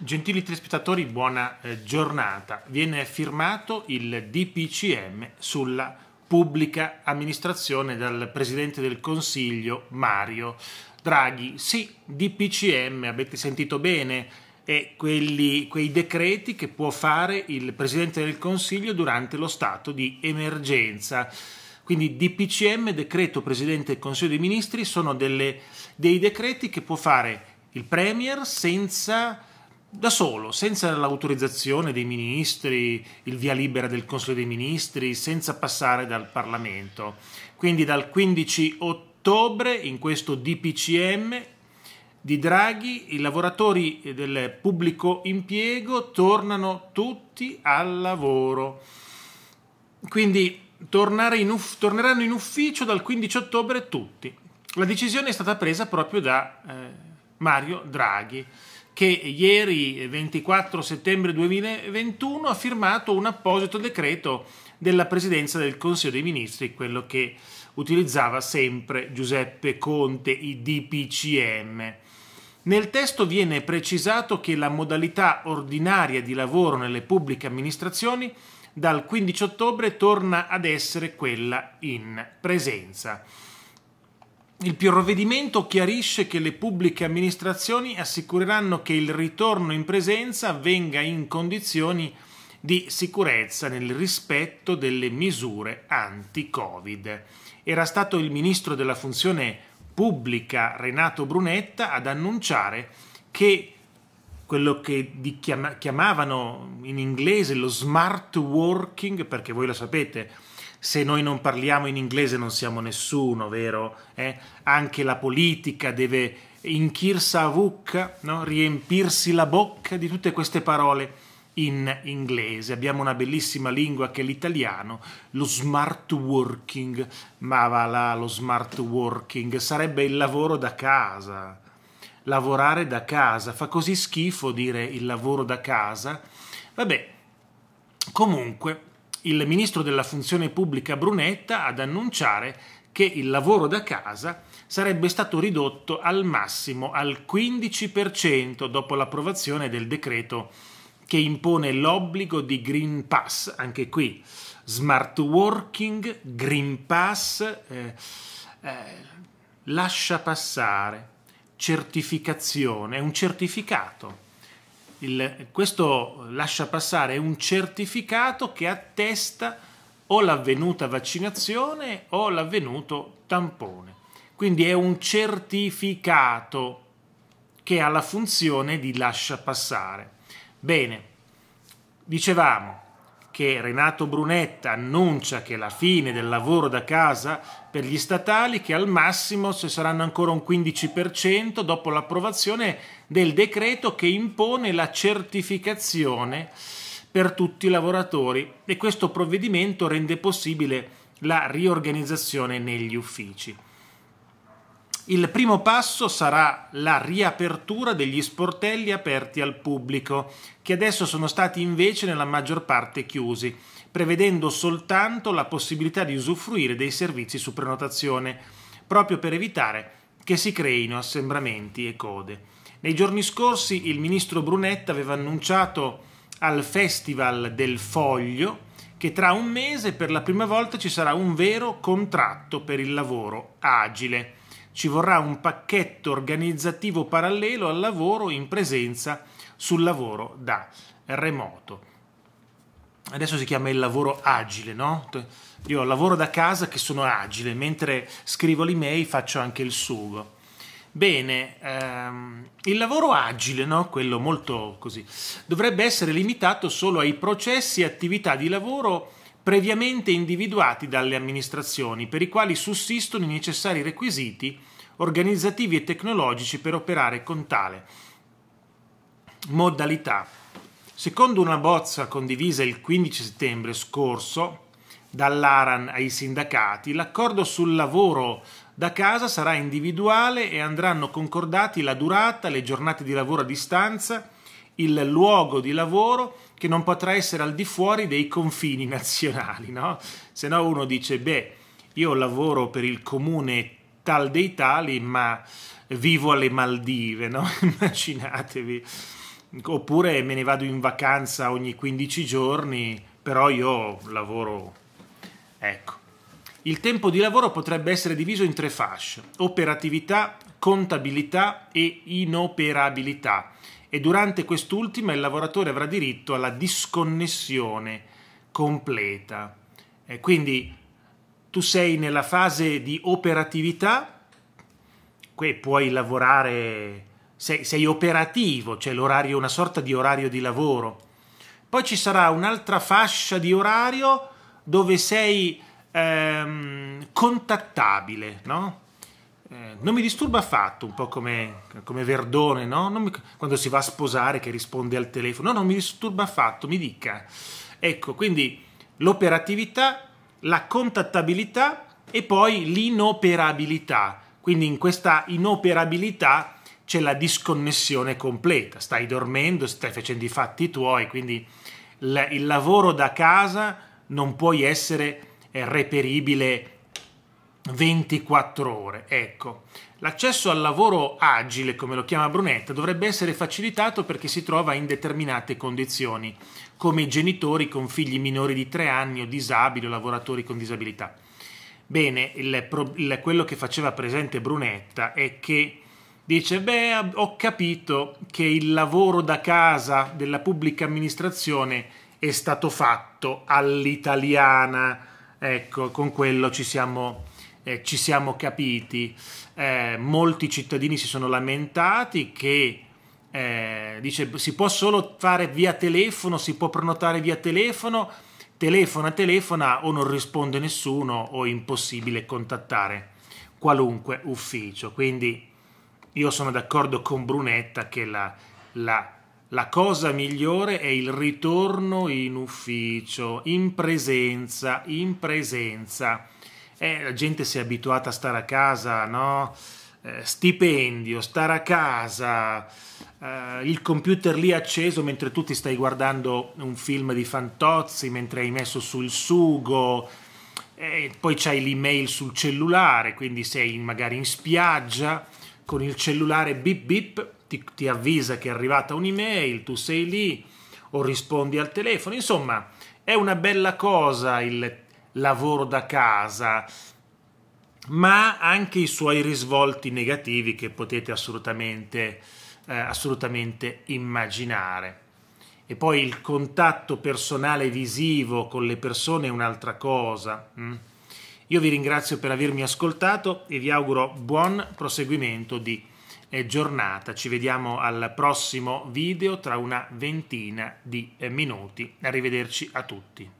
Gentili telespettatori, buona eh, giornata. Viene firmato il DPCM sulla pubblica amministrazione dal Presidente del Consiglio Mario Draghi. Sì, DPCM, avete sentito bene, è quelli, quei decreti che può fare il Presidente del Consiglio durante lo stato di emergenza. Quindi DPCM, decreto Presidente del Consiglio dei Ministri, sono delle, dei decreti che può fare il Premier senza da solo, senza l'autorizzazione dei ministri, il via libera del Consiglio dei Ministri, senza passare dal Parlamento. Quindi dal 15 ottobre in questo DPCM di Draghi i lavoratori del pubblico impiego tornano tutti al lavoro. Quindi in uff- torneranno in ufficio dal 15 ottobre tutti. La decisione è stata presa proprio da eh, Mario Draghi che ieri 24 settembre 2021 ha firmato un apposito decreto della Presidenza del Consiglio dei Ministri, quello che utilizzava sempre Giuseppe Conte, i DPCM. Nel testo viene precisato che la modalità ordinaria di lavoro nelle pubbliche amministrazioni dal 15 ottobre torna ad essere quella in presenza il provvedimento chiarisce che le pubbliche amministrazioni assicureranno che il ritorno in presenza avvenga in condizioni di sicurezza nel rispetto delle misure anti-Covid. Era stato il ministro della funzione pubblica Renato Brunetta ad annunciare che quello che chiamavano in inglese lo smart working, perché voi lo sapete, se noi non parliamo in inglese non siamo nessuno, vero? Eh? Anche la politica deve inchirsa avucca, no? riempirsi la bocca di tutte queste parole in inglese. Abbiamo una bellissima lingua che è l'italiano, lo smart working, ma va là lo smart working, sarebbe il lavoro da casa. Lavorare da casa, fa così schifo dire il lavoro da casa. Vabbè, comunque il ministro della funzione pubblica Brunetta ad annunciare che il lavoro da casa sarebbe stato ridotto al massimo al 15% dopo l'approvazione del decreto che impone l'obbligo di Green Pass, anche qui smart working, Green Pass, eh, eh, lascia passare, certificazione, un certificato il, questo lascia passare è un certificato che attesta o l'avvenuta vaccinazione o l'avvenuto tampone. Quindi è un certificato che ha la funzione di lascia passare. Bene, dicevamo, che Renato Brunetta annuncia che la fine del lavoro da casa per gli statali, che al massimo ci saranno ancora un 15% dopo l'approvazione del decreto che impone la certificazione per tutti i lavoratori e questo provvedimento rende possibile la riorganizzazione negli uffici. Il primo passo sarà la riapertura degli sportelli aperti al pubblico, che adesso sono stati invece nella maggior parte chiusi, prevedendo soltanto la possibilità di usufruire dei servizi su prenotazione, proprio per evitare che si creino assembramenti e code. Nei giorni scorsi il ministro Brunetta aveva annunciato al Festival del Foglio che tra un mese per la prima volta ci sarà un vero contratto per il lavoro agile ci vorrà un pacchetto organizzativo parallelo al lavoro in presenza sul lavoro da remoto. Adesso si chiama il lavoro agile, no? Io lavoro da casa che sono agile, mentre scrivo l'email faccio anche il sugo. Bene, ehm, il lavoro agile, no? quello molto così, dovrebbe essere limitato solo ai processi e attività di lavoro previamente individuati dalle amministrazioni per i quali sussistono i necessari requisiti organizzativi e tecnologici per operare con tale modalità. Secondo una bozza condivisa il 15 settembre scorso dall'ARAN ai sindacati, l'accordo sul lavoro da casa sarà individuale e andranno concordati la durata, le giornate di lavoro a distanza, il luogo di lavoro che non potrà essere al di fuori dei confini nazionali, no? Se no uno dice, beh, io lavoro per il comune tal dei tali, ma vivo alle Maldive, no? Immaginatevi. Oppure me ne vado in vacanza ogni 15 giorni, però io lavoro... Ecco. Il tempo di lavoro potrebbe essere diviso in tre fasce, operatività, contabilità e inoperabilità e durante quest'ultima il lavoratore avrà diritto alla disconnessione completa. E quindi tu sei nella fase di operatività, qui puoi lavorare, sei, sei operativo, cioè l'orario, una sorta di orario di lavoro. Poi ci sarà un'altra fascia di orario dove sei ehm, contattabile, no? Eh, non mi disturba affatto, un po' come, come Verdone, no? mi, quando si va a sposare che risponde al telefono, no, non mi disturba affatto, mi dica. Ecco, quindi l'operatività, la contattabilità e poi l'inoperabilità. Quindi in questa inoperabilità c'è la disconnessione completa, stai dormendo, stai facendo i fatti tuoi, quindi il lavoro da casa non puoi essere reperibile 24 ore. Ecco, l'accesso al lavoro agile, come lo chiama Brunetta, dovrebbe essere facilitato perché si trova in determinate condizioni, come i genitori con figli minori di 3 anni o disabili o lavoratori con disabilità. Bene, il, il, quello che faceva presente Brunetta è che dice, beh, ho capito che il lavoro da casa della pubblica amministrazione è stato fatto all'italiana. Ecco, con quello ci siamo eh, ci siamo capiti, eh, molti cittadini si sono lamentati che eh, dice si può solo fare via telefono, si può prenotare via telefono, telefona, telefona o non risponde nessuno o è impossibile contattare qualunque ufficio. Quindi io sono d'accordo con Brunetta che la, la, la cosa migliore è il ritorno in ufficio, in presenza, in presenza eh, la gente si è abituata a stare a casa, no? Eh, stipendio, stare a casa, eh, il computer lì acceso mentre tu ti stai guardando un film di Fantozzi, mentre hai messo sul sugo, eh, poi c'hai l'email sul cellulare, quindi sei magari in spiaggia con il cellulare bip bip, ti, ti avvisa che è arrivata un'email, tu sei lì o rispondi al telefono, insomma è una bella cosa il lavoro da casa, ma anche i suoi risvolti negativi che potete assolutamente, eh, assolutamente immaginare. E poi il contatto personale visivo con le persone è un'altra cosa. Mm. Io vi ringrazio per avermi ascoltato e vi auguro buon proseguimento di eh, giornata. Ci vediamo al prossimo video tra una ventina di eh, minuti. Arrivederci a tutti.